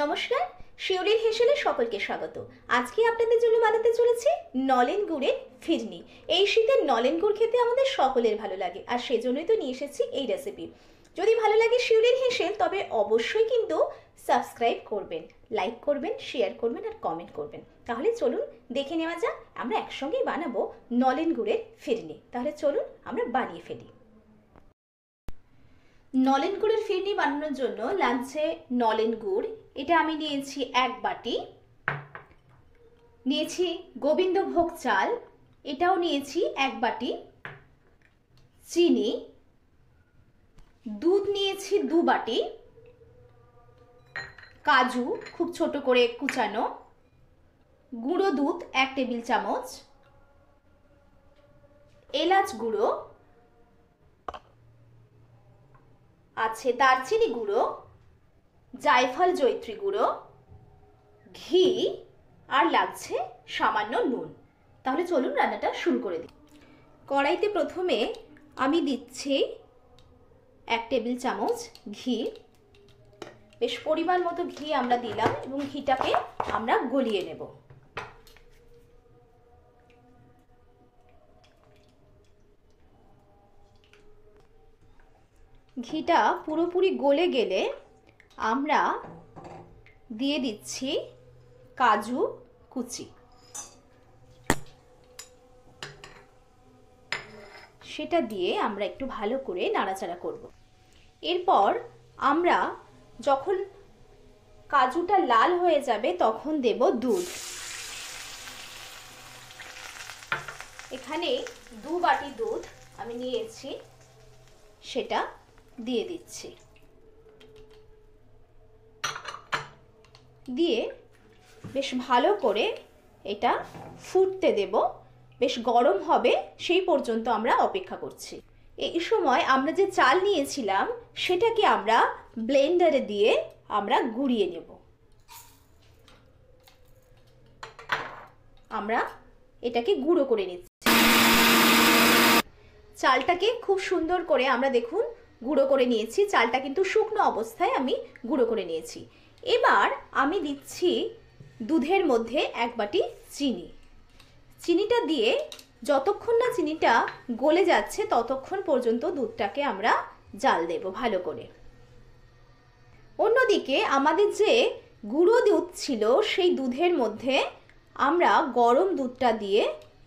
নমস্কার শিউলির হেসেলে সকলকে স্বাগত আজকে আপনাদের জন্য বানাতে চলেছি নলেন গুড়ের ফিরনি এই শীতের নলেন গুড় খেতে আমাদের সকলের ভালো লাগে আর সেজন্যই তো নিয়ে এসেছি এই রেসিপি যদি ভালো লাগে শিউলির হেসেল তবে অবশ্যই কিন্তু সাবস্ক্রাইব করবেন লাইক করবেন শেয়ার করবেন আর কমেন্ট করবেন তাহলে চলুন দেখে নেওয়া যাক আমরা একসঙ্গেই বানাবো নলেন গুড়ের ফিরনি তাহলে চলুন আমরা বানিয়ে ফেলি নলেন গুড়ের ফিরনি বানানোর জন্য লাগছে নলেন গুড় এটা আমি নিয়েছি এক বাটি নিয়েছি গোবিন্দভোগ চাল এটাও নিয়েছি এক বাটি চিনি দুধ নিয়েছি দু বাটি কাজু খুব ছোট করে কুচানো গুঁড়ো দুধ এক টেবিল চামচ এলাচ গুঁড়ো আছে দারচিনি গুঁড়ো জায়ফল জৈত্রী গুঁড়ো ঘি আর লাগছে সামান্য নুন তাহলে চলুন রান্নাটা শুরু করে দিই কড়াইতে প্রথমে আমি দিচ্ছি এক টেবিল চামচ ঘি বেশ পরিমাণ মতো ঘি আমরা দিলাম এবং ঘিটাকে আমরা গলিয়ে নেবো ঘিটা পুরোপুরি গলে গেলে আমরা দিয়ে দিচ্ছি কাজু কুচি সেটা দিয়ে আমরা একটু ভালো করে নাড়াচাড়া করব। এরপর আমরা যখন কাজুটা লাল হয়ে যাবে তখন দেব দুধ এখানে দু বাটি দুধ আমি নিয়েছি সেটা দিয়ে দিচ্ছি দিয়ে বেশ ভালো করে এটা ফুটতে দেব বেশ গরম হবে সেই পর্যন্ত আমরা অপেক্ষা করছি এই সময় আমরা যে চাল নিয়েছিলাম সেটাকে আমরা ব্লেন্ডারে দিয়ে আমরা গুঁড়িয়ে নেব আমরা এটাকে গুঁড়ো করে নিচ্ছি চালটাকে খুব সুন্দর করে আমরা দেখুন গুঁড়ো করে নিয়েছি চালটা কিন্তু শুকনো অবস্থায় আমি গুঁড়ো করে নিয়েছি এবার আমি দিচ্ছি দুধের মধ্যে এক বাটি চিনি চিনিটা দিয়ে যতক্ষণ না চিনিটা গলে যাচ্ছে ততক্ষণ পর্যন্ত দুধটাকে আমরা জাল দেব ভালো করে অন্যদিকে আমাদের যে গুঁড়ো দুধ ছিল সেই দুধের মধ্যে আমরা গরম দুধটা দিয়ে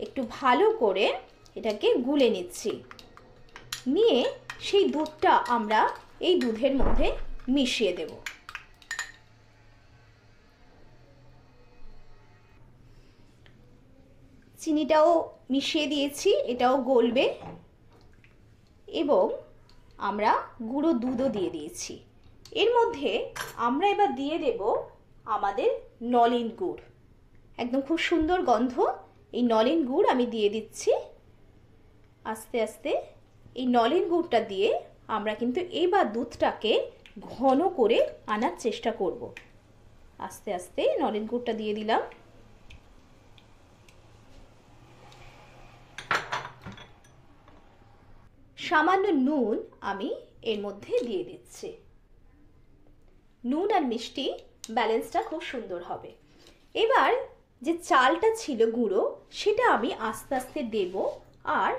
একটু ভালো করে এটাকে গুলে নিচ্ছি নিয়ে সেই দুধটা আমরা এই দুধের মধ্যে মিশিয়ে দেব চিনিটাও মিশিয়ে দিয়েছি এটাও গলবে এবং আমরা গুঁড়ো দুধও দিয়ে দিয়েছি এর মধ্যে আমরা এবার দিয়ে দেব আমাদের নলেন গুড় একদম খুব সুন্দর গন্ধ এই নলেন গুড় আমি দিয়ে দিচ্ছি আস্তে আস্তে এই নলেন গুড়টা দিয়ে আমরা কিন্তু এবার দুধটাকে ঘন করে আনার চেষ্টা করব আস্তে আস্তে নলেন গুড়টা দিয়ে দিলাম সামান্য নুন আমি এর মধ্যে দিয়ে দিচ্ছি নুন আর মিষ্টি ব্যালেন্সটা খুব সুন্দর হবে এবার যে চালটা ছিল গুঁড়ো সেটা আমি আস্তে আস্তে দেব আর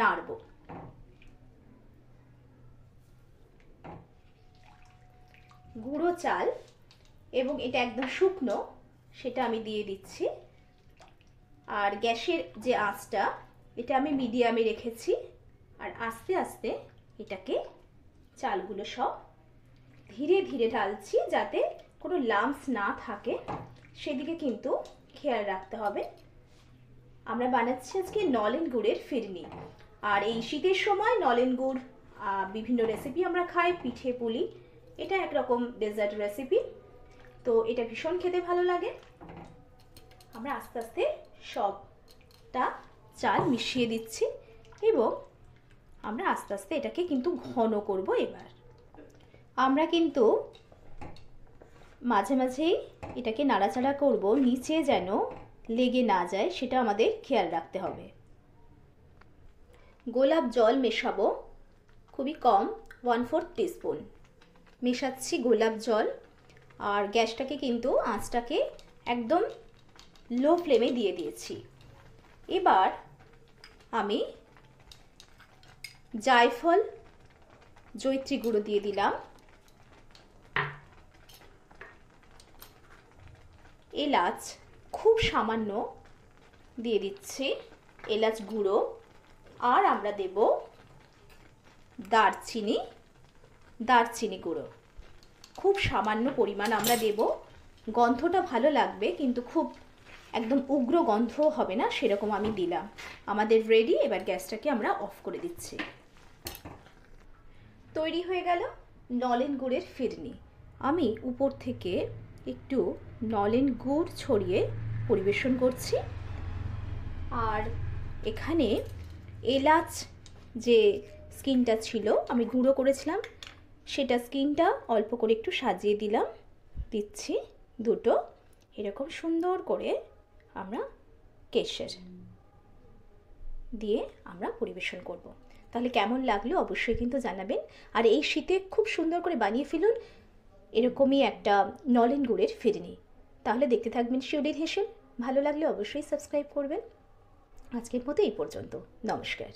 নাড়বো গুঁড়ো চাল এবং এটা একদম শুকনো সেটা আমি দিয়ে দিচ্ছি আর গ্যাসের যে আঁচটা এটা আমি মিডিয়ামে রেখেছি আর আস্তে আস্তে এটাকে চালগুলো সব ধীরে ধীরে ঢালছি যাতে কোনো লাম্পস না থাকে সেদিকে কিন্তু খেয়াল রাখতে হবে আমরা বানাচ্ছি আজকে নলেন গুড়ের ফিরনি আর এই শীতের সময় নলেন গুড় বিভিন্ন রেসিপি আমরা খাই পিঠে পুলি এটা একরকম ডেজার্ট রেসিপি তো এটা ভীষণ খেতে ভালো লাগে আমরা আস্তে আস্তে সবটা চাল মিশিয়ে দিচ্ছি এবং আমরা আস্তে আস্তে এটাকে কিন্তু ঘন করব এবার আমরা কিন্তু মাঝে মাঝেই এটাকে নাড়াচাড়া করব নিচে যেন লেগে না যায় সেটা আমাদের খেয়াল রাখতে হবে গোলাপ জল মেশাবো খুবই কম ওয়ান ফোর্থ টিস্পুন মেশাচ্ছি গোলাপ জল আর গ্যাসটাকে কিন্তু আঁচটাকে একদম লো ফ্লেমে দিয়ে দিয়েছি এবার আমি জায়ফল জৈত্রী গুঁড়ো দিয়ে দিলাম এলাচ খুব সামান্য দিয়ে দিচ্ছি এলাচ গুঁড়ো আর আমরা দেব দারচিনি দারচিনি গুঁড়ো খুব সামান্য পরিমাণ আমরা দেব গন্ধটা ভালো লাগবে কিন্তু খুব একদম উগ্র গন্ধ হবে না সেরকম আমি দিলাম আমাদের রেডি এবার গ্যাসটাকে আমরা অফ করে দিচ্ছি তৈরি হয়ে গেল নলেন গুড়ের ফিরনি আমি উপর থেকে একটু নলেন গুড় ছড়িয়ে পরিবেশন করছি আর এখানে এলাচ যে স্কিনটা ছিল আমি গুঁড়ো করেছিলাম সেটা স্কিনটা অল্প করে একটু সাজিয়ে দিলাম দিচ্ছি দুটো এরকম সুন্দর করে আমরা কেশের দিয়ে আমরা পরিবেশন করব। তাহলে কেমন লাগলো অবশ্যই কিন্তু জানাবেন আর এই শীতে খুব সুন্দর করে বানিয়ে ফেলুন এরকমই একটা নলেন গুড়ের ফিরনি তাহলে দেখতে থাকবেন শিউলির হেসেল ভালো লাগলে অবশ্যই সাবস্ক্রাইব করবেন আজকের মতো এই পর্যন্ত নমস্কার